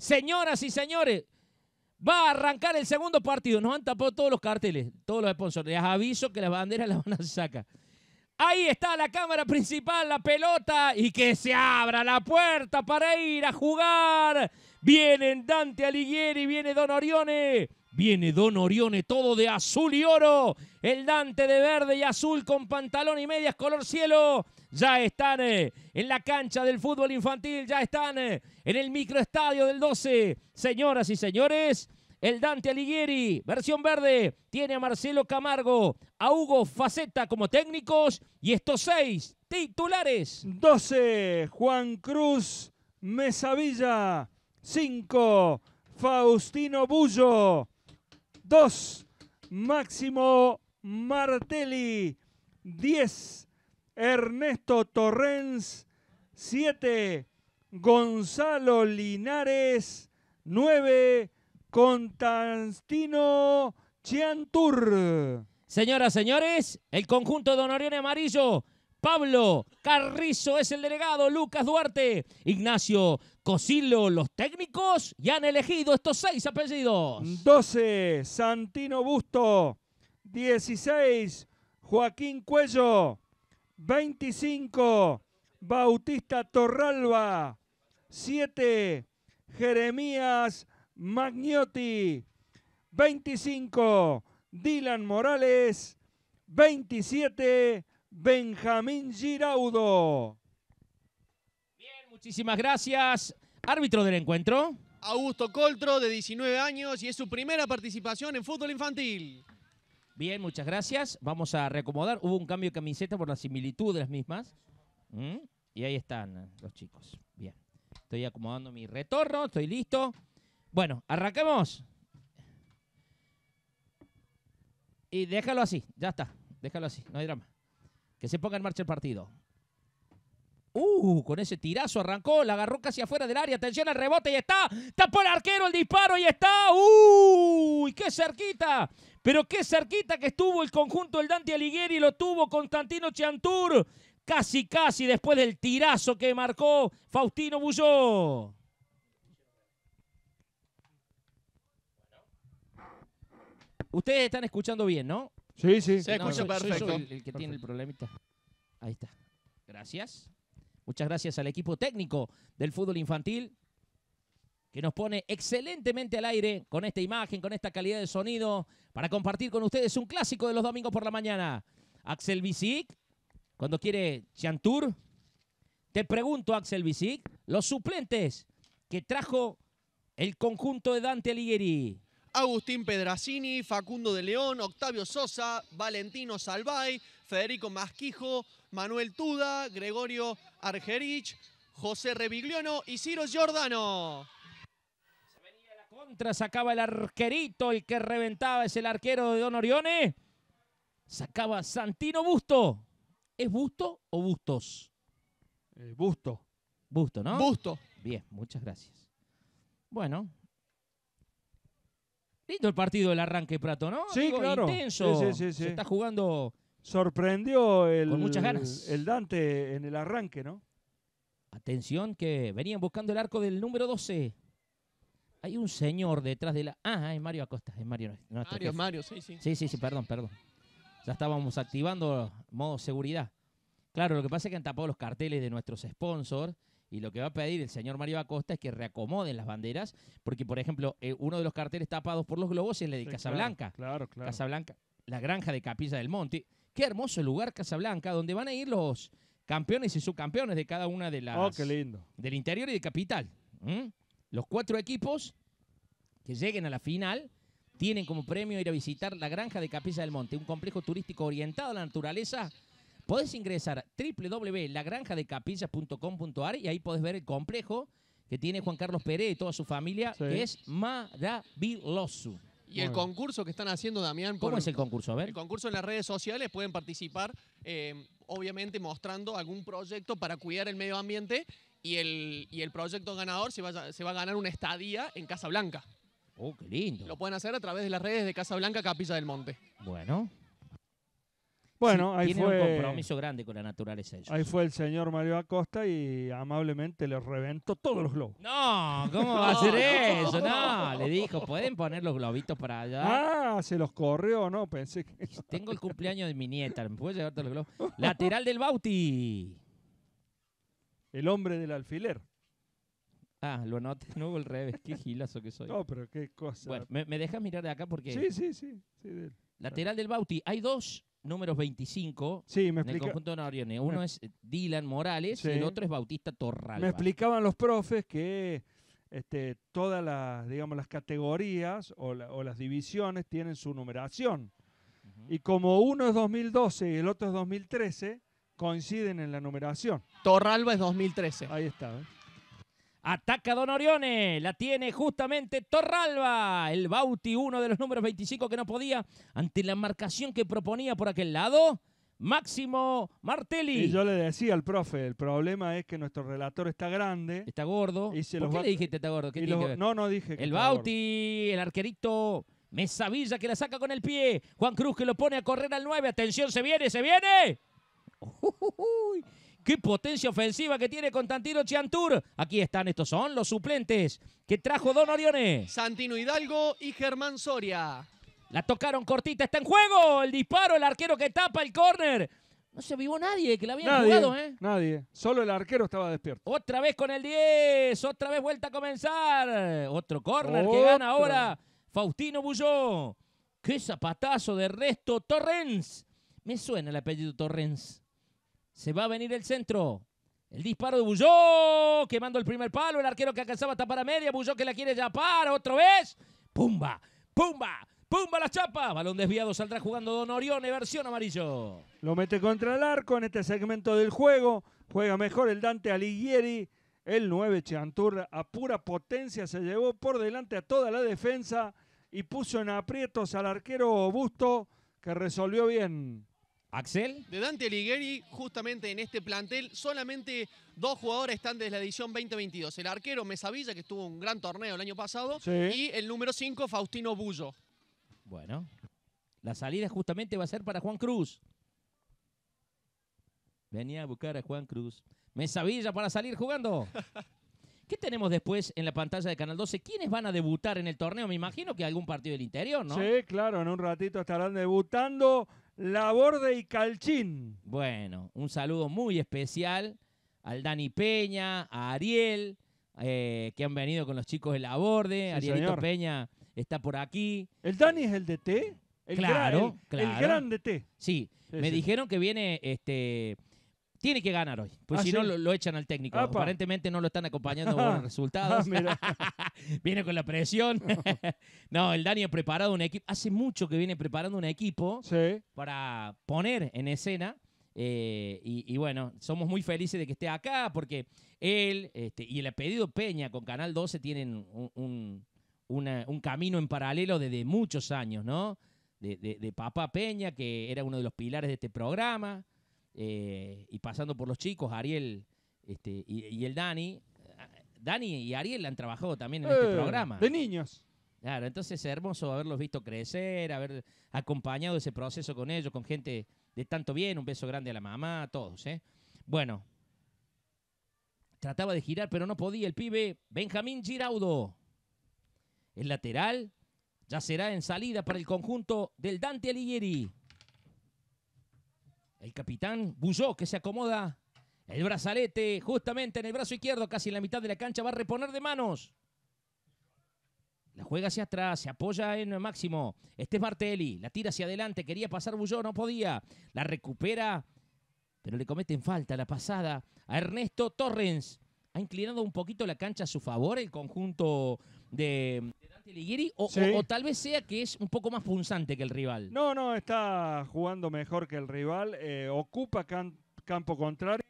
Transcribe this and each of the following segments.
Señoras y señores, va a arrancar el segundo partido. Nos han tapado todos los carteles, todos los sponsors. Les aviso que las banderas las van a sacar. Ahí está la cámara principal, la pelota y que se abra la puerta para ir a jugar. Vienen Dante Alighieri, viene Don Orione. Viene Don Orione todo de azul y oro. El Dante de verde y azul con pantalón y medias color cielo ya están eh, en la cancha del fútbol infantil, ya están eh, en el microestadio del 12. Señoras y señores, el Dante Alighieri, versión verde, tiene a Marcelo Camargo, a Hugo Faceta como técnicos y estos seis titulares. 12, Juan Cruz Mesavilla. 5, Faustino Bullo. 2, Máximo Martelli. 10, Ernesto Torrens, 7. Gonzalo Linares, 9. Constantino Chiantur. Señoras, señores, el conjunto de Honorione Amarillo, Pablo Carrizo es el delegado, Lucas Duarte, Ignacio Cosilo, los técnicos, y han elegido estos seis apellidos. 12, Santino Busto, 16, Joaquín Cuello, 25, Bautista Torralba, 7, Jeremías Magniotti, 25, Dylan Morales, 27, Benjamín Giraudo. Bien, muchísimas gracias. Árbitro del encuentro. Augusto Coltro, de 19 años, y es su primera participación en fútbol infantil. Bien, muchas gracias. Vamos a reacomodar. Hubo un cambio de camiseta por la similitud de las mismas. Mm, y ahí están eh, los chicos. Bien. Estoy acomodando mi retorno. Estoy listo. Bueno, arranquemos. Y déjalo así. Ya está. Déjalo así. No hay drama. Que se ponga en marcha el partido. Uh, con ese tirazo arrancó, la agarró casi afuera del área. Atención al rebote y está. Tapó el arquero el disparo y está. ¡Uy! ¡Qué cerquita! Pero qué cerquita que estuvo el conjunto del Dante Alighieri. Lo tuvo Constantino Chantur. Casi, casi después del tirazo que marcó Faustino Bulló. Ustedes están escuchando bien, ¿no? Sí, sí. Se escucha perfecto. el, que tiene el problemita. Ahí está. Gracias. Muchas gracias al equipo técnico del fútbol infantil que nos pone excelentemente al aire con esta imagen, con esta calidad de sonido, para compartir con ustedes un clásico de los domingos por la mañana. Axel Bisic, cuando quiere Chantur, te pregunto, Axel Bisic, los suplentes que trajo el conjunto de Dante Alighieri. Agustín Pedracini, Facundo de León, Octavio Sosa, Valentino Salvay, Federico Masquijo, Manuel Tuda, Gregorio Argerich, José Revigliono y Ciro Giordano. Se venía la contra, sacaba el arquerito, el que reventaba es el arquero de Don Orione. Sacaba Santino Busto. ¿Es Busto o Bustos? Eh, busto. Busto, ¿no? Busto. Bien, muchas gracias. Bueno. Lindo el partido del arranque Prato, ¿no? Sí, claro. Intenso. Se está jugando Sorprendió el, Dante en el arranque, ¿no? Atención que venían buscando el arco del número 12. Hay un señor detrás de la... Ah, es Mario Acosta, es Mario. Mario, sí, sí. Sí, sí, sí, perdón, perdón. Ya estábamos activando modo seguridad. Claro, lo que pasa es que han tapado los carteles de nuestros sponsors y lo que va a pedir el señor Mario Acosta es que reacomoden las banderas, porque por ejemplo, eh, uno de los carteles tapados por los globos es el de Casablanca. Claro, claro, claro. Casablanca, la granja de Capilla del Monte. Qué hermoso lugar Casablanca, donde van a ir los campeones y subcampeones de cada una de oh, las... Oh, qué lindo. Del interior y de capital. Los cuatro equipos que lleguen a la final tienen como premio ir a visitar la granja de Capilla del Monte, un complejo turístico orientado a la naturaleza. Podés ingresar a www.lagranjadecapillas.com.ar y ahí podés ver el complejo que tiene Juan Carlos Pérez y toda su familia, que es maravilloso. Y el concurso que están haciendo, Damián. ¿Cómo es el concurso? A ver. El concurso en las redes sociales pueden participar, eh, obviamente mostrando algún proyecto para cuidar el medio ambiente y el, y el proyecto ganador se va, a, se va a ganar una estadía en Casa Blanca. Oh, qué lindo. Lo pueden hacer a través de las redes de Casa Blanca, Capilla del Monte. Bueno. Bueno, ahí fue, un compromiso grande con la naturaleza. Ahí fue el señor Mario Acosta y amablemente le reventó todos los globos. No, ¿cómo va a hacer eso? No, le dijo, ¿pueden poner los globitos para allá? Ah, se los corrió, ¿no? Pensé que... Tengo el cumpleaños de mi nieta, ¿me puedo llevar todos los globos? Lateral del Bauti. El hombre del alfiler. Ah, lo anoté. no hubo el revés. Qué gilazo que soy. No, pero qué cosa. Bueno, ¿me, dejas mirar de acá? Porque... Sí, sí, sí. Lateral del Bauti. Hay dos números 25 sí, me en el conjunto de Uno es Dylan Morales y el otro es Bautista Torralba. Me explicaban los profes que este, todas las, digamos, las categorías o, las divisiones tienen su numeración. Y como uno es 2012 y el otro es 2013, coinciden en la numeración. Torralba es 2013. Ahí está. ¿eh? Ataca Don Orione, la tiene justamente Torralba, el Bauti, uno de los números 25 que no podía ante la marcación que proponía por aquel lado. Máximo Martelli. Y yo le decía al profe, el problema es que nuestro relator está grande. Está gordo. Y ¿Por qué le dijiste está gordo? No, no dije. Que el Bauti, el arquerito Mesa que la saca con el pie. Juan Cruz que lo pone a correr al 9. Atención, se viene, se viene. uy. Qué potencia ofensiva que tiene con Tantino Chiantur. Aquí están, estos son los suplentes que trajo Don Orione. Santino Hidalgo y Germán Soria. La tocaron cortita, está en juego. El disparo, el arquero que tapa el córner. No se vivó nadie que la habían jugado, ¿eh? Nadie. Solo el arquero estaba despierto. Otra vez con el 10. Otra vez vuelta a comenzar. Otro córner que gana ahora Faustino Bulló. Qué zapatazo de resto. Torrens. Me suena el apellido Torrens. Se va a venir el centro. El disparo de Bulló, quemando el primer palo. El arquero que alcanzaba a tapar media. Bulló que la quiere ya para Otra vez. ¡Pumba! ¡Pumba! ¡Pumba la chapa! Balón desviado, saldrá jugando Don Orione, versión amarillo. Lo mete contra el arco en este segmento del juego. Juega mejor el Dante Alighieri. El 9 Cheantur a pura potencia se llevó por delante a toda la defensa y puso en aprietos al arquero Busto que resolvió bien. Axel. De Dante Alighieri, justamente en este plantel, solamente dos jugadores están desde la edición 2022. El arquero Mesavilla, que estuvo un gran torneo el año pasado, y el número 5, Faustino Bullo. Bueno, la salida justamente va a ser para Juan Cruz. Venía a buscar a Juan Cruz. Mesavilla para salir jugando. ¿Qué tenemos después en la pantalla de Canal 12? ¿Quiénes van a debutar en el torneo? Me imagino que algún partido del interior, ¿no? Sí, claro, en un ratito estarán debutando. Laborde y Calchín. Bueno, un saludo muy especial al Dani Peña, a Ariel, eh, que han venido con los chicos de Laborde. Borde. Arielito Peña está por aquí. ¿El Dani es el de T? claro, el, claro. El gran de T. Sí, me dijeron que viene este tiene que ganar hoy, pues ah, si no lo, echan al técnico. Aparentemente no lo están acompañando buenos resultados. viene con la presión. no, el Dani ha preparado un equipo, hace mucho que viene preparando un equipo para poner en escena. Eh, y, bueno, somos muy felices de que esté acá porque él este, y el apellido Peña con Canal 12 tienen un, camino en paralelo desde muchos años, ¿no? De, de papá Peña, que era uno de los pilares de este programa. Eh, y pasando por los chicos, Ariel este, y, el Dani. Eh, Dani y Ariel han trabajado también en este eh, programa. De niños. Claro, entonces es hermoso haberlos visto crecer, haber acompañado ese proceso con ellos, con gente de tanto bien. Un beso grande a la mamá, a todos. ¿eh? Bueno, trataba de girar, pero no podía el pibe Benjamín Giraudo. El lateral ya será en salida para el conjunto del Dante Alighieri. El capitán Bulló que se acomoda el brazalete justamente en el brazo izquierdo, casi en la mitad de la cancha, va a reponer de manos. La juega hacia atrás, se apoya en el Máximo. Este es Martelli, la tira hacia adelante, quería pasar Bulló, no podía. La recupera, pero le cometen falta la pasada a Ernesto Torrens. Ha inclinado un poquito la cancha a su favor el conjunto de o, tal vez sea que es un poco más punzante que el rival? No, no, está jugando mejor que el rival, eh, ocupa campo contrario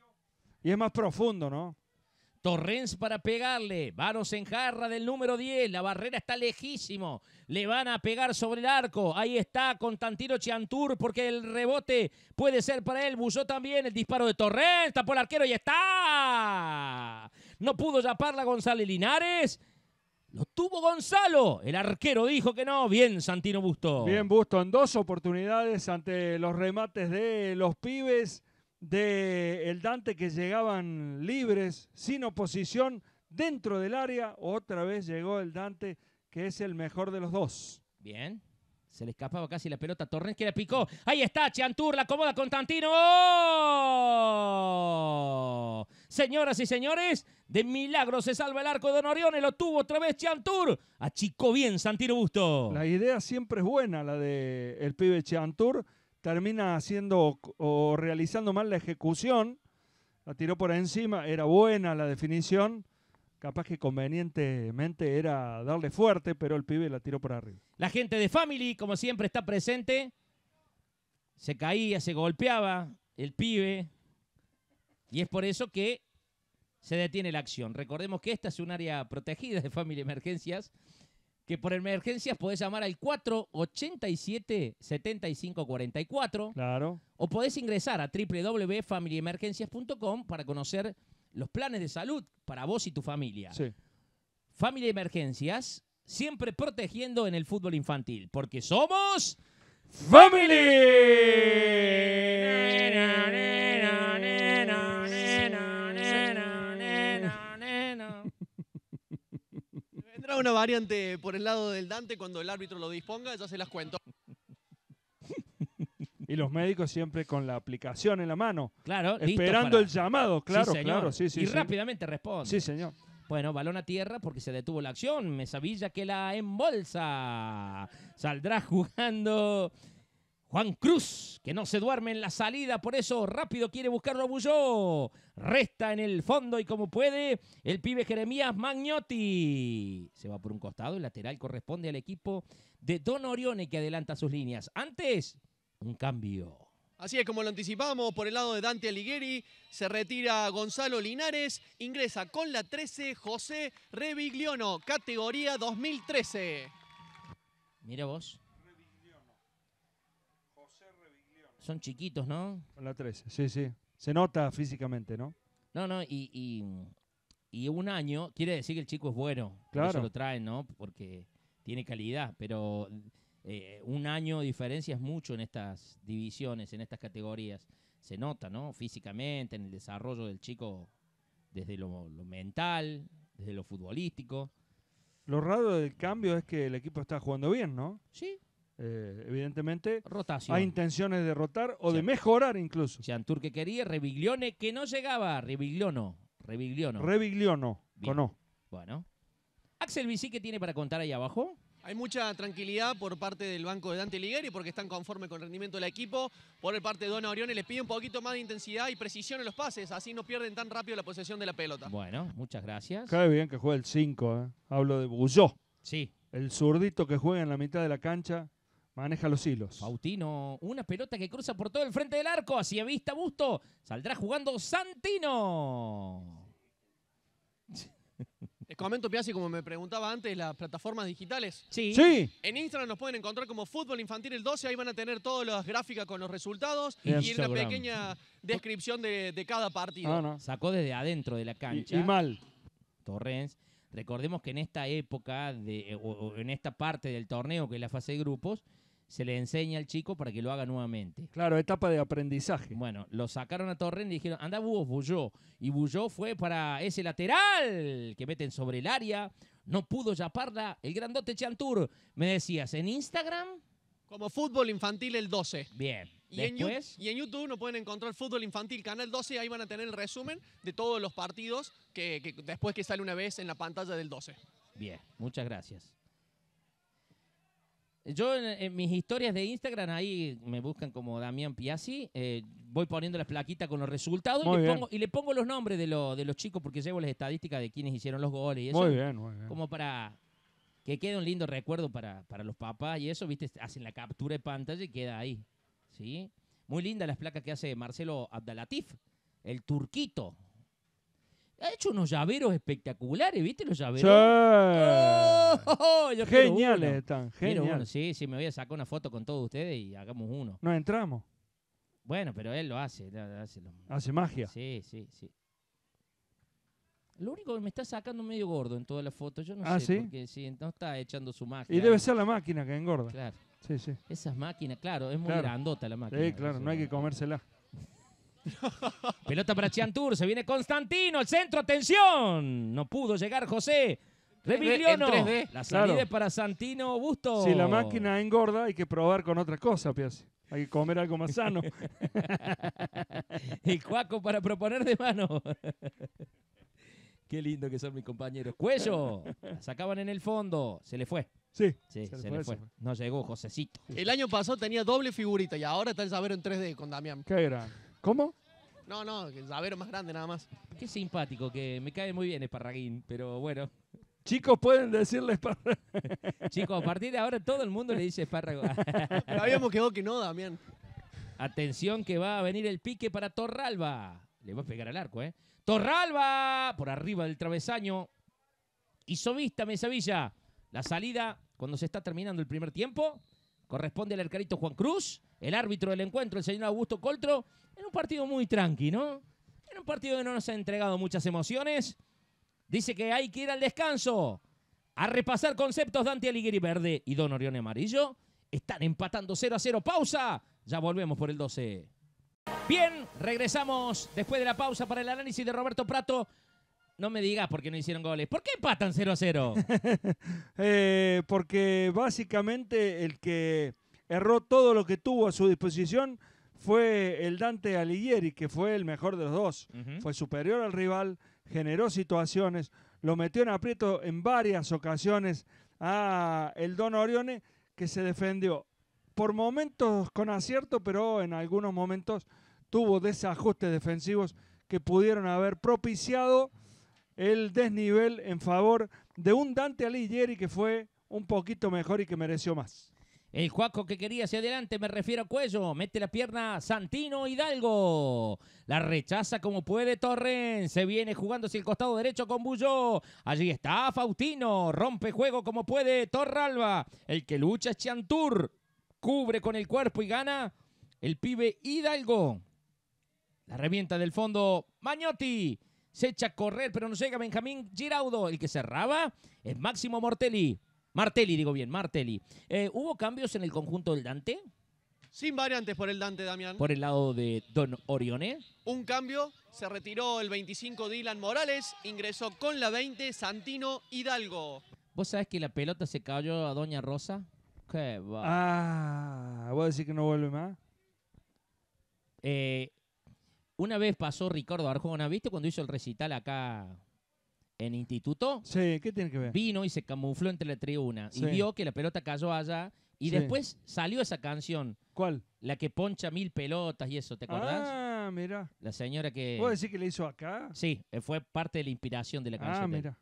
y es más profundo, ¿no? Torrens para pegarle. Vanos en jarra del número 10. La barrera está lejísimo. Le van a pegar sobre el arco. Ahí está con Constantino Chiantur porque el rebote puede ser para él. Busó también el disparo de Torrens. por el arquero y está. No pudo yaparla González Linares. Lo tuvo Gonzalo. El arquero dijo que no. Bien, Santino Busto. Bien, Busto. En dos oportunidades ante los remates de los pibes de el Dante que llegaban libres, sin oposición, dentro del área. Otra vez llegó el Dante, que es el mejor de los dos. Bien. Se le escapaba casi la pelota a Torrens que le picó. Ahí está, Chantur, la acomoda Constantino. ¡Oh! Señoras y señores, de milagro se salva el arco de Orione. Lo tuvo otra vez Chantur. Achicó bien Santino Busto. La idea siempre es buena, la de el pibe Chantur. Termina haciendo o realizando mal la ejecución. La tiró por encima. Era buena la definición capaz que convenientemente era darle fuerte, pero el pibe la tiró por arriba. La gente de Family, como siempre, está presente. Se caía, se golpeaba el pibe. Y es por eso que se detiene la acción. Recordemos que esta es un área protegida de Family Emergencias, que por emergencias podés llamar al 487-7544. Claro. O podés ingresar a www.familyemergencias.com para conocer los planes de salud para vos y tu familia. Sí. Familia Emergencias, siempre protegiendo en el fútbol infantil, porque somos... ¡Family! una variante por el lado del Dante cuando el árbitro lo disponga, ya se las cuento y los médicos siempre con la aplicación en la mano. Claro, esperando el llamado, claro, claro, sí, Y rápidamente responde. Sí, señor. Bueno, balón a tierra porque se detuvo la acción. Mesavilla que la embolsa. Saldrá jugando Juan Cruz, que no se duerme en la salida, por eso rápido quiere buscarlo a Resta en el fondo y como puede, el pibe Jeremías Magnotti. Se va por un costado, el lateral corresponde al equipo de Don Orione que adelanta sus líneas. Antes, un cambio. Así es como lo anticipamos, por el lado de Dante Alighieri se retira Gonzalo Linares, ingresa con la 13 José Revigliono, categoría 2013. Mira vos. Son chiquitos, ¿no? Con la 13, sí, sí. Se nota físicamente, ¿no? No, no, y, un año quiere decir que el chico es bueno. Claro. lo traen, ¿no? Porque tiene calidad, pero eh, un año de diferencia es mucho en estas divisiones, en estas categorías. Se nota, ¿no? Físicamente, en el desarrollo del chico, desde lo, mental, desde lo futbolístico. Lo raro del cambio es que el equipo está jugando bien, ¿no? Sí. Eh, evidentemente, Rotación. hay intenciones de rotar o de mejorar incluso. Chantur que quería, Reviglione que no llegaba, Revigliono. Revigliono. Revigliono, con Bueno. Axel bici ¿qué tiene para contar ahí abajo? Hay mucha tranquilidad por parte del banco de Dante Ligueri porque están conformes con el rendimiento del equipo. Por el parte de Don Orione les pide un poquito más de intensidad y precisión en los pases, así no pierden tan rápido la posesión de la pelota. Bueno, muchas gracias. Cabe bien que juega el 5, ¿eh? hablo de Bulló. Sí. El zurdito que juega en la mitad de la cancha maneja los hilos. Pautino, una pelota que cruza por todo el frente del arco, hacia vista Busto. Saldrá jugando Santino. Les comento, Piazzi, como me preguntaba antes, las plataformas digitales. Sí. En Instagram nos pueden encontrar como Fútbol Infantil el 12. Ahí van a tener todas las gráficas con los resultados y una pequeña descripción de, cada partido. Ah, Sacó desde adentro de la cancha. Y, mal. Torrens. Recordemos que en esta época, de, en esta parte del torneo, que es la fase de grupos, se le enseña al chico para que lo haga nuevamente. Claro, etapa de aprendizaje. Bueno, lo sacaron a Torren y dijeron, anda vos, Bulló. Y Bulló fue para ese lateral que meten sobre el área. No pudo yaparla el grandote Chantur. Me decías, ¿en Instagram? Como fútbol infantil el 12. Bien. Y en, y YouTube no pueden encontrar Fútbol Infantil Canal 12 ahí van a tener el resumen de todos los partidos que, que después que sale una vez en la pantalla del 12. Bien, muchas gracias. Yo en, mis historias de Instagram, ahí me buscan como Damián Piazzi, eh, voy poniendo las plaquitas con los resultados y le, pongo, los nombres de, de los chicos porque llevo las estadísticas de quienes hicieron los goles y eso. Muy bien, muy bien. Como para que quede un lindo recuerdo para, para los papás y eso, viste, hacen la captura de pantalla y queda ahí, ¿sí? Muy linda las placas que hace Marcelo Abdalatif, el turquito, ha hecho unos llaveros espectaculares, ¿viste los llaveros? Sí. Oh, geniales están, geniales. Sí, sí, me voy a sacar una foto con todos ustedes y hagamos uno. No entramos. Bueno, pero él lo hace. hace, magia. Sí, sí, sí. Lo único que me está sacando medio gordo en todas las fotos, yo no ¿Ah, sé, ¿sí? porque sí, no está echando su magia. Y debe ser la máquina que engorda. Claro. Sí, sí. Esas máquinas, claro, es muy grandota la máquina. Sí, claro, no hay que comérsela. Pelota para Chiantur, se viene Constantino, el centro, atención. No pudo llegar José. Remigliono, la salida es para Santino Busto. Si la máquina engorda, hay que probar con otra cosa, Hay que comer algo más sano. Y cuaco para proponer de mano. Qué lindo que son mis compañeros. Cuello, sacaban en el fondo, se le fue. Sí, se, le fue. No llegó Josecito. El año pasado tenía doble figurita y ahora está el saber en 3D con Damián. Qué gran. ¿Cómo? No, no, el Sabero más grande nada más. Qué simpático, que me cae muy bien Esparraguín, pero bueno. Chicos, pueden decirle Esparraguín. Chicos, a partir de ahora todo el mundo le dice Esparraguín. pero habíamos quedado que no, Damián. Atención que va a venir el pique para Torralba. Le va a pegar al arco, ¿eh? Torralba por arriba del travesaño. Hizo vista Villa. La salida cuando se está terminando el primer tiempo corresponde al arcarito Juan Cruz, el árbitro del encuentro, el señor Augusto Coltro, en un partido muy tranqui, ¿no? En un partido que no nos ha entregado muchas emociones. Dice que hay que ir al descanso. A repasar conceptos Dante Alighieri Verde y Don Orión Amarillo. Están empatando 0 a 0. Pausa. Ya volvemos por el 12. Bien, regresamos después de la pausa para el análisis de Roberto Prato no me digas por qué no hicieron goles. ¿Por qué empatan 0 0? Eh, porque básicamente el que erró todo lo que tuvo a su disposición fue el Dante Alighieri, que fue el mejor de los dos. Fue superior al rival, generó situaciones, lo metió en aprieto en varias ocasiones a el Don Orione, que se defendió por momentos con acierto, pero en algunos momentos tuvo desajustes defensivos que pudieron haber propiciado el desnivel en favor de un Dante Alighieri que fue un poquito mejor y que mereció más. El Juaco que quería hacia adelante, me refiero a Cuello. Mete la pierna Santino Hidalgo. La rechaza como puede Torren, Se viene jugando hacia el costado derecho con Bulló. Allí está Faustino. Rompe juego como puede Torralba. El que lucha es Chantur. Cubre con el cuerpo y gana el pibe Hidalgo. La revienta del fondo Mañotti se echa a correr, pero no llega Benjamín Giraudo, el que cerraba es Máximo Martelli. Martelli, digo bien, Martelli. Eh, ¿Hubo cambios en el conjunto del Dante? Sin variantes por el Dante, Damián. Por el lado de Don Orione. Un cambio, se retiró el 25 Dylan Morales, ingresó con la 20 Santino Hidalgo. ¿Vos sabés que la pelota se cayó a Doña Rosa? ¡Qué va! Ah, ¿vos decir que no vuelve más? Eh, una vez pasó Ricardo Arjona, ¿viste cuando hizo el recital acá en instituto. Sí, ¿qué tiene que ver? Vino y se camufló entre la tribuna y vio que la pelota cayó allá y después salió esa canción. ¿Cuál? La que poncha mil pelotas y eso, ¿te acordás? Ah, mira. La señora que... ¿Puedo decir que la hizo acá? Sí, eh, fue parte de la inspiración de la ah, canción. Ah, mira.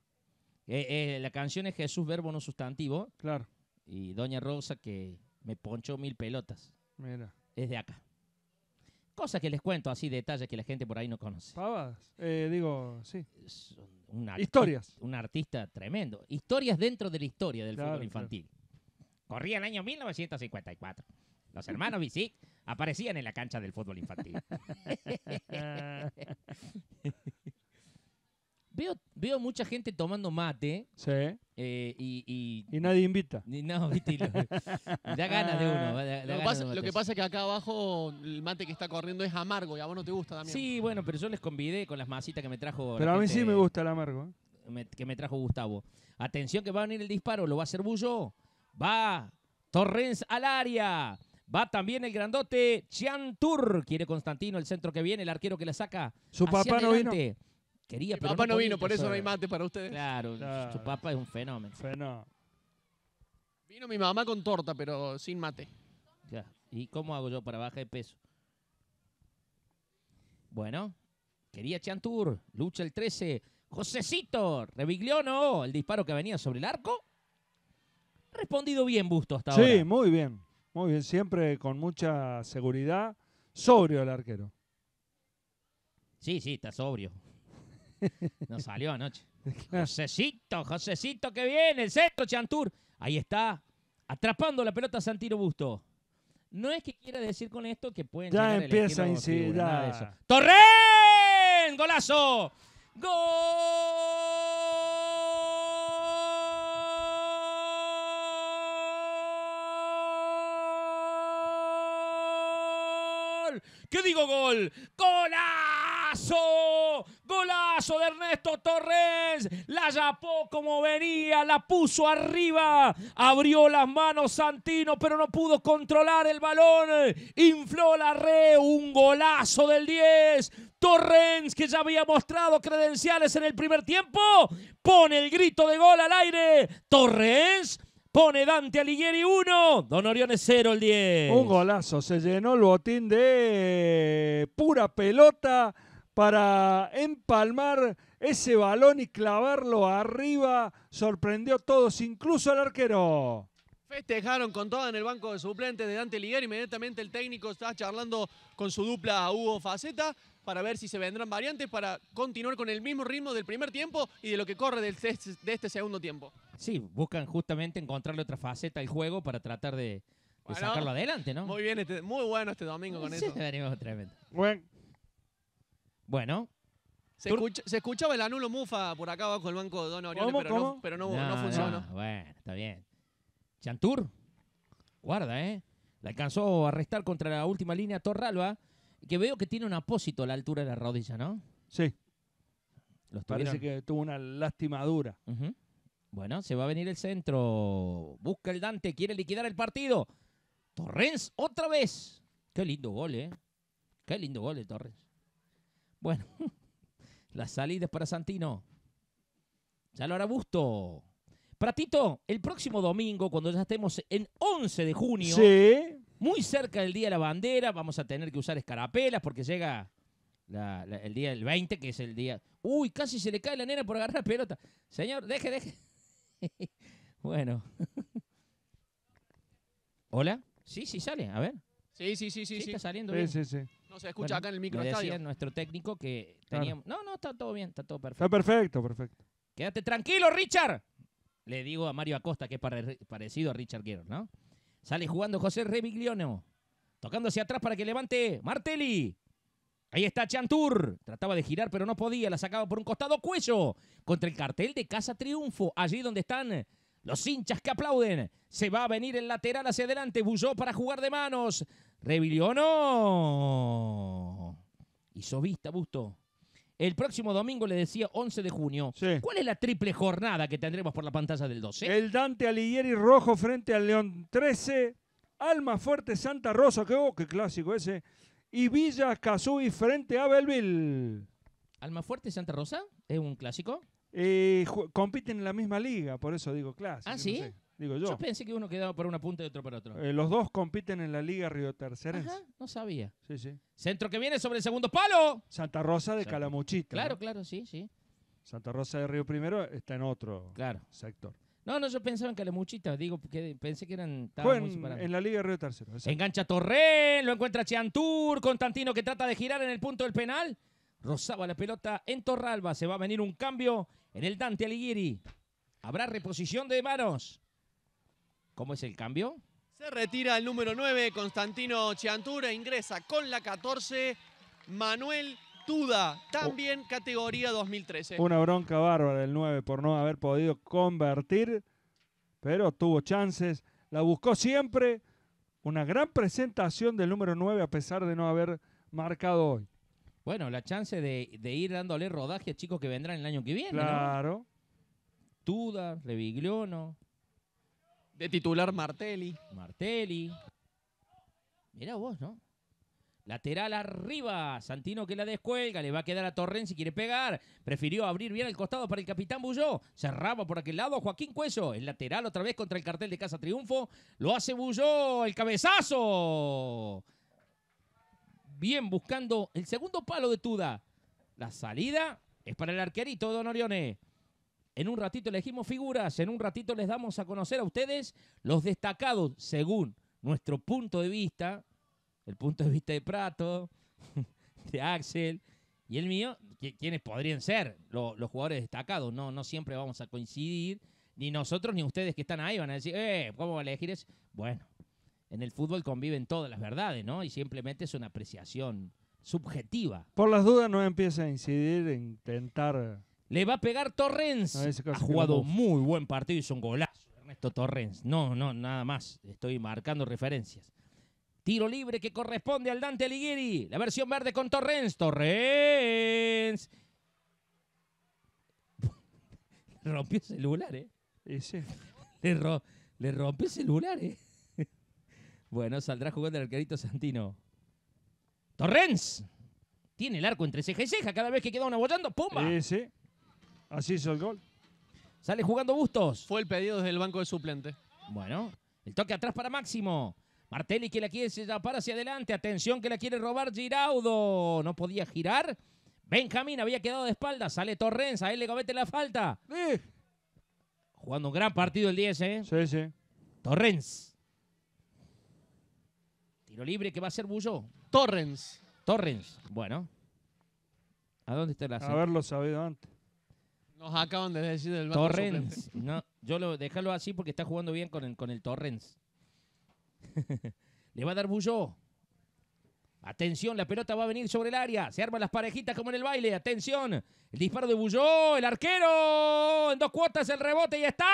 Eh, eh, la canción es Jesús Verbo no sustantivo. Claro. Y Doña Rosa que me ponchó mil pelotas. Mira. Es de acá. Cosas que les cuento, así detalles que la gente por ahí no conoce. Pavas, eh, digo, sí. Historias. Un artista tremendo. Historias dentro de la historia del fútbol infantil. Corría el año 1954. Los hermanos Vicí aparecían en la cancha del fútbol infantil. Veo, mucha gente tomando mate. Sí. Eh, y, nadie invita. ni no, viste, da ganas de uno. Lo, que pasa, es que acá abajo el mate que está corriendo es amargo y a vos no te gusta también. Sí, bueno, pero yo les convidé con las masitas que me trajo. Pero a mí sí me gusta el amargo. ¿eh? que me trajo Gustavo. Atención que va a venir el disparo, lo va a hacer Bullo. Va Torrens al área. Va también el grandote Chiantur. Quiere Constantino el centro que viene, el arquero que la saca. Su papá no viene quería, Papá no, vino, por eso no hay mate para ustedes. Claro, su papá es un fenómeno. Vino mi mamá con torta, pero sin mate. ¿Y cómo hago yo para bajar de peso? Bueno, quería Chantur, lucha el 13. Josecito, no, oh, el disparo que venía sobre el arco. Respondido bien Busto hasta ahora. Sí, muy bien. Muy bien, siempre con mucha seguridad. Sobrio el arquero. Sí, sí, está sobrio. No salió anoche. Josecito, Josecito, que viene, el sexto Chantur. Ahí está, atrapando la pelota Santiro Busto. No es que quiera decir con esto que pueden ya empieza a incidir. ¡Torren! ¡Golazo! ¡Gol! ¿Qué digo gol? ¡Golazo! de Ernesto Torres. La yapó como venía, la puso arriba. Abrió las manos Santino, pero no pudo controlar el balón. Infló la red, un golazo del 10. Torres que ya había mostrado credenciales en el primer tiempo, pone el grito de gol al aire. Torres, pone Dante Alighieri 1, Don Oriones 0 el 10. Un golazo, se llenó el botín de pura pelota para empalmar ese balón y clavarlo arriba. Sorprendió a todos, incluso al arquero. Festejaron con toda en el banco de suplentes de Dante Liguer. Inmediatamente el técnico está charlando con su dupla Hugo Faceta para ver si se vendrán variantes para continuar con el mismo ritmo del primer tiempo y de lo que corre de este segundo tiempo. Sí, buscan justamente encontrarle otra faceta al juego para tratar de, sacarlo adelante, ¿no? Muy bien, este, muy bueno este domingo con sí, eso. Bueno. Se, escuchaba el anulo mufa por acá abajo del banco de Don pero, No, funcionó. bueno, está bien. Chantur, guarda, ¿eh? le alcanzó a restar contra la última línea Torralba, que veo que tiene un apósito a la altura de la rodilla, ¿no? Sí. Parece que tuvo una lastimadura. Bueno, se va a venir el centro. Busca el Dante, quiere liquidar el partido. Torrens otra vez. Qué lindo gol, ¿eh? Qué lindo gol de Torrens. Bueno, las salidas para Santino. Ya lo hará gusto. Pratito, el próximo domingo, cuando ya estemos en 11 de junio, muy cerca del Día de la Bandera, vamos a tener que usar escarapelas porque llega el día del 20, que es el día... Uy, casi se le cae la nena por agarrar la pelota. Señor, deje, deje. bueno. ¿Hola? Sí, sí, sale. A ver. Sí, sí, sí, sí. sí, está saliendo. Sí, sí, sí se escucha acá en el microestadio. nuestro técnico que teníamos. No, no, está todo bien, está todo perfecto. Está perfecto, perfecto. Quédate tranquilo, Richard. Le digo a Mario Acosta, que es parecido a Richard Guerrero, ¿no? Sale jugando José Revigliono. Tocando hacia atrás para que levante Martelli. Ahí está Chantur. Trataba de girar, pero no podía. La sacaba por un costado cuello. Contra el cartel de Casa Triunfo. Allí donde están los hinchas que aplauden. Se va a venir el lateral hacia adelante. Bulló para jugar de manos no. Hizo vista, Busto. El próximo domingo, le decía, 11 de junio. ¿Cuál es la triple jornada que tendremos por la pantalla del 12? El Dante Alighieri Rojo frente al León 13. Alma Fuerte Santa Rosa, qué oh, qué clásico ese. Y Villa Casuy frente a Belville. ¿Alma Fuerte Santa Rosa? ¿Es un clásico? Eh, compiten en la misma liga, por eso digo clásico. ¿Ah, sí? digo yo. pensé que uno quedaba por una punta y otro para otro. Eh, los dos compiten en la Liga Río Tercera. no sabía. Sí, sí. Centro que viene sobre el segundo palo. Santa Rosa de Calamuchita. Claro, claro, sí, sí. Santa Rosa de Río Primero está en otro sector. No, no, yo pensaba en Calamuchita, digo, pensé que eran... En, en, la Liga Río Tercero. Engancha Torrén, lo encuentra Chiantur, Constantino que trata de girar en el punto del penal. Rosaba la pelota en Torralba, se va a venir un cambio en el Dante Alighieri. Habrá reposición de manos. ¿Cómo es el cambio? Se retira el número 9, Constantino Chiantura, ingresa con la 14, Manuel Tuda, también categoría 2013. Una bronca bárbara el 9 por no haber podido convertir, pero tuvo chances, la buscó siempre. Una gran presentación del número 9 a pesar de no haber marcado hoy. Bueno, la chance de, ir dándole rodaje a chicos que vendrán el año que viene. Claro. Tuda, Revigliono, de titular Martelli. Martelli. Mira vos, ¿no? Lateral arriba, Santino que la descuelga, le va a quedar a Torren si quiere pegar. Prefirió abrir bien el costado para el capitán Bulló. Cerraba por aquel lado Joaquín Cueso. El lateral otra vez contra el cartel de Casa Triunfo. Lo hace Bulló, el cabezazo. Bien buscando el segundo palo de Tuda. La salida es para el arquerito Don Orione. En un ratito elegimos figuras, en un ratito les damos a conocer a ustedes los destacados según nuestro punto de vista, el punto de vista de Prato, de Axel y el mío, quienes podrían ser los jugadores destacados. No, no siempre vamos a coincidir, ni nosotros ni ustedes que están ahí van a decir, eh, ¿cómo va a elegir eso? Bueno, en el fútbol conviven todas las verdades, ¿no? Y simplemente es una apreciación subjetiva. Por las dudas no empieza a incidir, intentar le va a pegar Torrens. ha jugado muy buen partido, y hizo un golazo. Ernesto Torrens. No, no, nada más. Estoy marcando referencias. Tiro libre que corresponde al Dante Alighieri. La versión verde con Torrens. Torrens. rompió el celular, ¿eh? Le, le, rompió el celular, ¿eh? bueno, saldrá jugando el arquerito Santino. Torrens. Tiene el arco entre ceja y ceja. Cada vez que queda una bollando, ¡pumba! Ese, sí. Así hizo el gol. Sale jugando Bustos. Fue el pedido desde el banco de suplente. Bueno, el toque atrás para Máximo. Martelli que la quiere para hacia adelante. Atención que la quiere robar Giraudo. No podía girar. Benjamín había quedado de espalda. Sale Torrens. A él le comete la falta. Jugando un gran partido el 10, ¿eh? Sí, sí. Torrens. Tiro libre que va a ser Bulló. Torrens. Torrens. Bueno. ¿A dónde está la Haberlo sabido antes. Nos acaban de decir del Torrens. No, yo lo, déjalo así porque está jugando bien con el, con el Torrens. Le va a dar Bulló. Atención, la pelota va a venir sobre el área. Se arman las parejitas como en el baile. Atención. El disparo de Bulló. El arquero. En dos cuotas el rebote y está.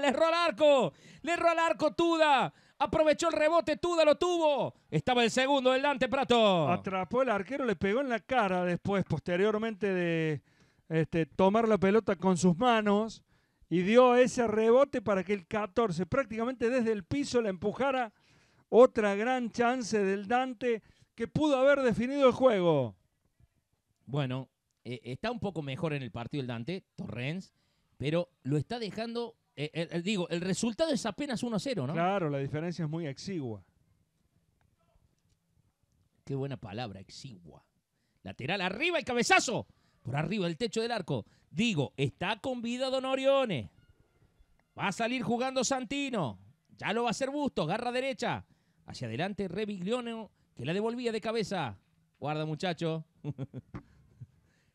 Le erró al arco. Le erró al arco Tuda. Aprovechó el rebote. Tuda lo tuvo. Estaba el segundo del Dante Prato. Atrapó el arquero. Le pegó en la cara después, posteriormente de este, tomar la pelota con sus manos y dio ese rebote para que el 14 prácticamente desde el piso la empujara. Otra gran chance del Dante que pudo haber definido el juego. Bueno, eh, está un poco mejor en el partido el Dante, Torrens, pero lo está dejando, eh, eh, digo, el resultado es apenas 1-0, ¿no? Claro, la diferencia es muy exigua. Qué buena palabra, exigua. Lateral arriba, y cabezazo por arriba del techo del arco. Digo, está con vida Don Orione. Va a salir jugando Santino. Ya lo va a hacer Busto. Garra derecha. Hacia adelante Reviglione, que la devolvía de cabeza. Guarda muchacho.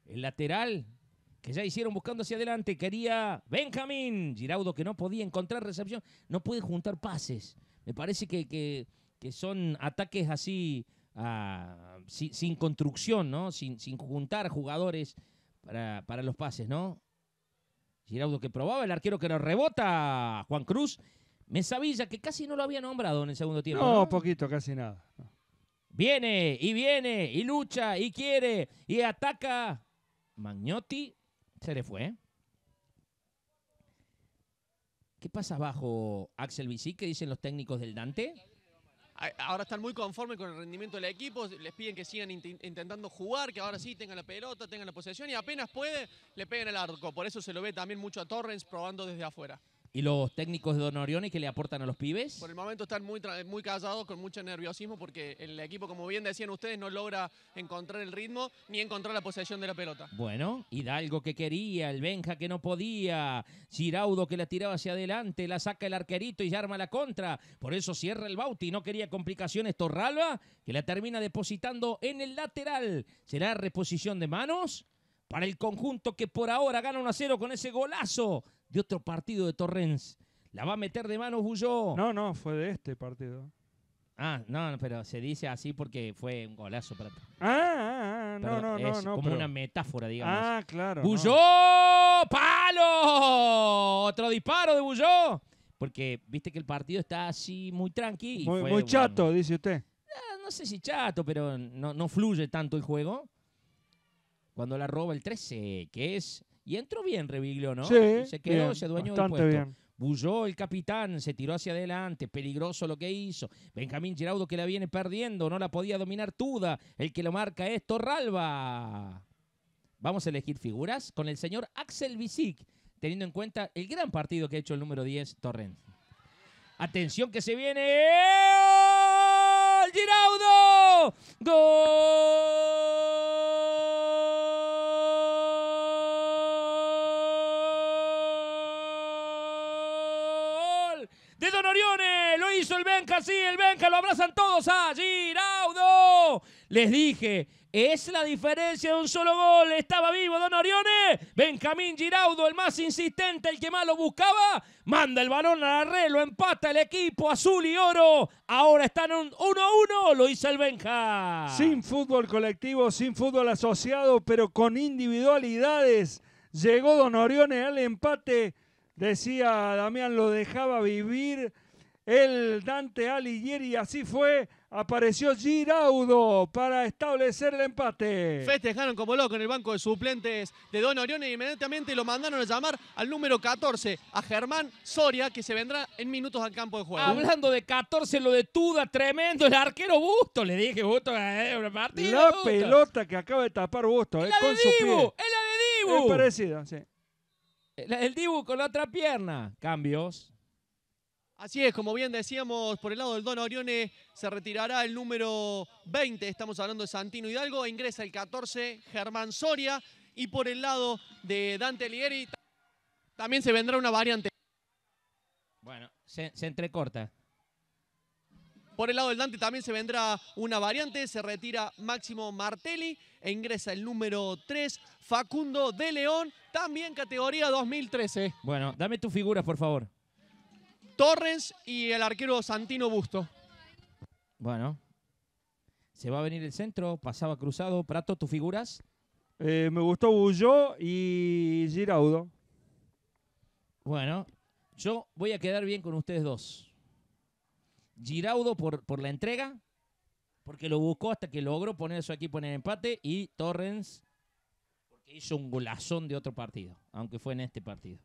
El lateral que ya hicieron buscando hacia adelante. Quería Benjamín. Giraudo que no podía encontrar recepción. No puede juntar pases. Me parece que son ataques así Ah, sin, construcción, ¿no? Sin, juntar jugadores para, los pases, ¿no? Giraudo que probaba, el arquero que nos rebota, Juan Cruz. Mesavilla, que casi no lo había nombrado en el segundo tiempo. No, poquito, casi nada. Viene y viene y lucha y quiere y ataca. Magnotti se le fue. ¿Qué pasa abajo, Axel bc, ¿Qué dicen los técnicos del Dante? ahora están muy conformes con el rendimiento del equipo, les piden que sigan intentando jugar, que ahora sí tengan la pelota, tengan la posesión y apenas puede, le peguen el arco. Por eso se lo ve también mucho a Torrens probando desde afuera y los técnicos de Don Orione que le aportan a los pibes? Por el momento están muy, muy callados, con mucho nerviosismo, porque el equipo, como bien decían ustedes, no logra encontrar el ritmo ni encontrar la posesión de la pelota. Bueno, Hidalgo que quería, el Benja que no podía, Giraudo que la tiraba hacia adelante, la saca el arquerito y ya arma la contra. Por eso cierra el Bauti, no quería complicaciones Torralba, que la termina depositando en el lateral. ¿Será reposición de manos? Para el conjunto que por ahora gana 1 0 con ese golazo de otro partido de Torrens. La va a meter de mano Bulló. No, no, fue de este partido. Ah, no, pero se dice así porque fue un golazo para. Ah, ah, ah, no, no, no, es no, Como una metáfora, digamos. Ah, claro. ¡Bulló! ¡Palo! Otro disparo de Bulló. Porque viste que el partido está así muy tranquilo. Muy, chato, dice usted. Ah, no, sé si chato, pero no, no fluye tanto el juego. Cuando la roba el 13, que es y entró bien Reviglio, ¿no? se quedó se dueño del puesto. Bulló el capitán, se tiró hacia adelante, peligroso lo que hizo. Benjamín Giraudo que la viene perdiendo, no la podía dominar Tuda. El que lo marca es Torralba. Vamos a elegir figuras con el señor Axel Vizic. teniendo en cuenta el gran partido que ha hecho el número 10, Torrent. Atención que se viene. ¡Giraudo! ¡Gol! lo abrazan todos a Giraudo. Les dije, es la diferencia de un solo gol. Estaba vivo Don Orione. Benjamín Giraudo, el más insistente, el que más lo buscaba. Manda el balón a la red, lo empata el equipo azul y oro. Ahora están un 1-1, lo hizo el Benja. Sin fútbol colectivo, sin fútbol asociado, pero con individualidades. Llegó Don Orione al empate. Decía Damián, lo dejaba vivir el Dante Alighieri. Así fue, apareció Giraudo para establecer el empate. Festejaron como loco en el banco de suplentes de Don Orión y inmediatamente lo mandaron a llamar al número 14, a Germán Soria, que se vendrá en minutos al campo de juego. Hablando de 14, lo de Tuda, tremendo, el arquero Busto, le dije Busto, Martín, eh, La pelota que acaba de tapar Busto, Es eh, con de su Dibu, Es la de Dibu. Es parecida, sí. el Dibu con la otra pierna. Cambios. Así es, como bien decíamos, por el lado del Don Orione se retirará el número 20, estamos hablando de Santino Hidalgo, e ingresa el 14 Germán Soria y por el lado de Dante Lieri también se vendrá una variante. Bueno, se, entrecorta. Por el lado del Dante también se vendrá una variante, se retira Máximo Martelli e ingresa el número 3, Facundo de León, también categoría 2013. Bueno, dame tu figura por favor. Torrens y el arquero Santino Busto. Bueno, se va a venir el centro, pasaba cruzado. Prato, tus figuras. Eh, me gustó Bulló y Giraudo. Bueno, yo voy a quedar bien con ustedes dos. Giraudo por, por la entrega, porque lo buscó hasta que logró poner su equipo en el empate. Y Torrens, porque hizo un golazón de otro partido, aunque fue en este partido.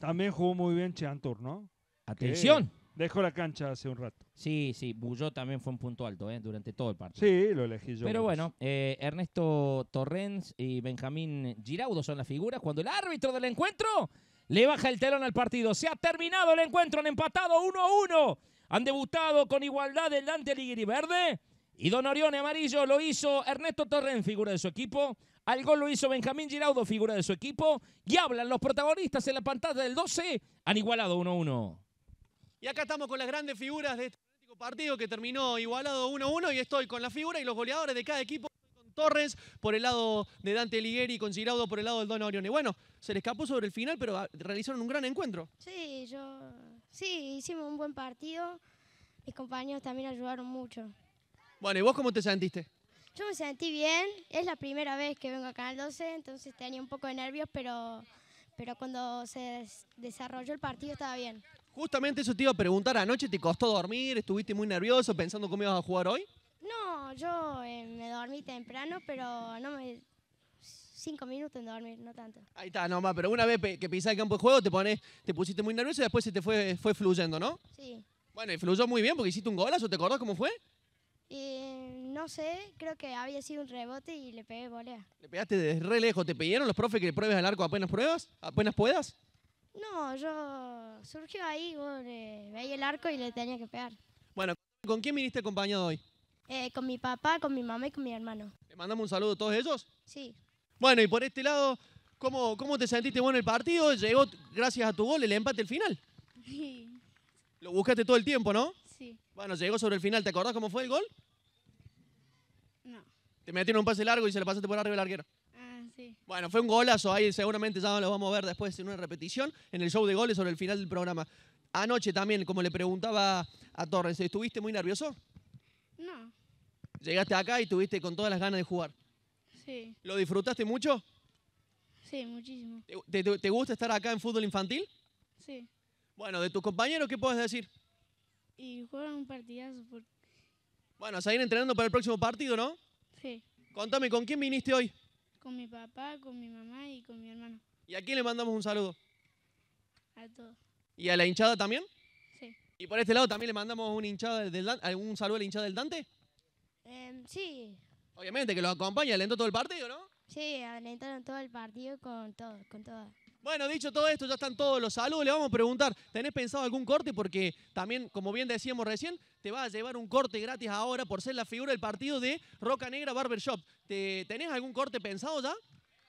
También jugó muy bien Cheantur, ¿no? Atención. Dejó la cancha hace un rato. Sí, sí, Bulló también fue un punto alto ¿eh? durante todo el partido. Sí, lo elegí yo. Pero bueno, eh, Ernesto Torrens y Benjamín Giraudo son las figuras. Cuando el árbitro del encuentro le baja el telón al partido. Se ha terminado el encuentro, han empatado 1 a 1. Han debutado con igualdad delante el Verde. Y Don Orione Amarillo lo hizo Ernesto Torrens, figura de su equipo. Al gol lo hizo Benjamín Giraudo, figura de su equipo. Y hablan los protagonistas en la pantalla del 12. Han igualado 1 a 1. Y acá estamos con las grandes figuras de este partido que terminó igualado 1-1 y estoy con la figura y los goleadores de cada equipo. Con Torres por el lado de Dante y con Giraudo por el lado del Don Orione. Bueno, se le escapó sobre el final, pero realizaron un gran encuentro. Sí, yo. Sí, hicimos un buen partido. Mis compañeros también ayudaron mucho. Bueno, ¿y vos cómo te sentiste? Yo me sentí bien. Es la primera vez que vengo a Canal 12, entonces tenía un poco de nervios, pero, pero cuando se desarrolló el partido estaba bien. Justamente eso te iba a preguntar. ¿Anoche te costó dormir? ¿Estuviste muy nervioso pensando cómo ibas a jugar hoy? No, yo eh, me dormí temprano, pero no me. Cinco minutos en dormir, no tanto. Ahí está, nomás, pero una vez que pisás el campo de juego te pones, te pusiste muy nervioso y después se te fue, fue fluyendo, ¿no? Sí. Bueno, y fluyó muy bien porque hiciste un golazo, ¿te acordás cómo fue? no sé, creo que había sido un rebote y le pegué volea. Le pegaste de re lejos, ¿te pidieron los profes que le pruebes al arco apenas pruebas? ¿Apenas puedas? No, yo surgió ahí, veía el arco y le tenía que pegar. Bueno, ¿con quién viniste acompañado hoy? Eh, con mi papá, con mi mamá y con mi hermano. ¿Le mandamos un saludo a todos ellos? Sí. Bueno, y por este lado, ¿cómo, cómo te sentiste bueno el partido? Llegó, gracias a tu gol, el empate al final. Sí. Lo buscaste todo el tiempo, ¿no? Sí. Bueno, llegó sobre el final. ¿Te acordás cómo fue el gol? No. Te metieron un pase largo y se le pasaste por arriba del arquero. Bueno, fue un golazo ahí, seguramente ya lo vamos a ver después en una repetición, en el show de goles sobre el final del programa. Anoche también, como le preguntaba a Torres, ¿estuviste muy nervioso? No. Llegaste acá y tuviste con todas las ganas de jugar. Sí. ¿Lo disfrutaste mucho? Sí, muchísimo. ¿Te, gusta estar acá en fútbol infantil? Sí. Bueno, de tus compañeros, ¿qué puedes decir? Y juegan un partidazo. Bueno, seguir entrenando para el próximo partido, ¿no? Sí. Contame, ¿con quién viniste hoy? con mi papá, con mi mamá y con mi hermano. ¿Y a quién le mandamos un saludo? A todos. ¿Y a la hinchada también? Sí. ¿Y por este lado también le mandamos un, hinchada del, algún saludo a la hinchada del Dante? Em, sí. Obviamente, que lo acompaña, alentó todo el partido, ¿no? Sí, alentaron todo el partido con todo, con todas. Bueno, dicho todo esto, ya están todos los saludos. Le vamos a preguntar, ¿tenés pensado algún corte? Porque también, como bien decíamos recién, te vas a llevar un corte gratis ahora por ser la figura del partido de Roca Negra Barbershop. ¿Te, ¿Tenés algún corte pensado ya?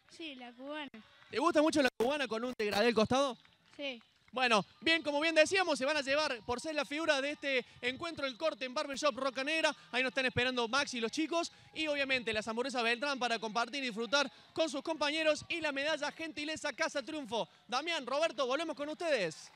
Sí, la cubana. ¿Te gusta mucho la cubana con un degradé al costado? Sí. Bueno, bien, como bien decíamos, se van a llevar por ser la figura de este encuentro el corte en Barbershop Rocanera. Ahí nos están esperando Max y los chicos. Y obviamente la hamburguesas Beltrán para compartir y disfrutar con sus compañeros y la medalla Gentileza Casa Triunfo. Damián, Roberto, volvemos con ustedes.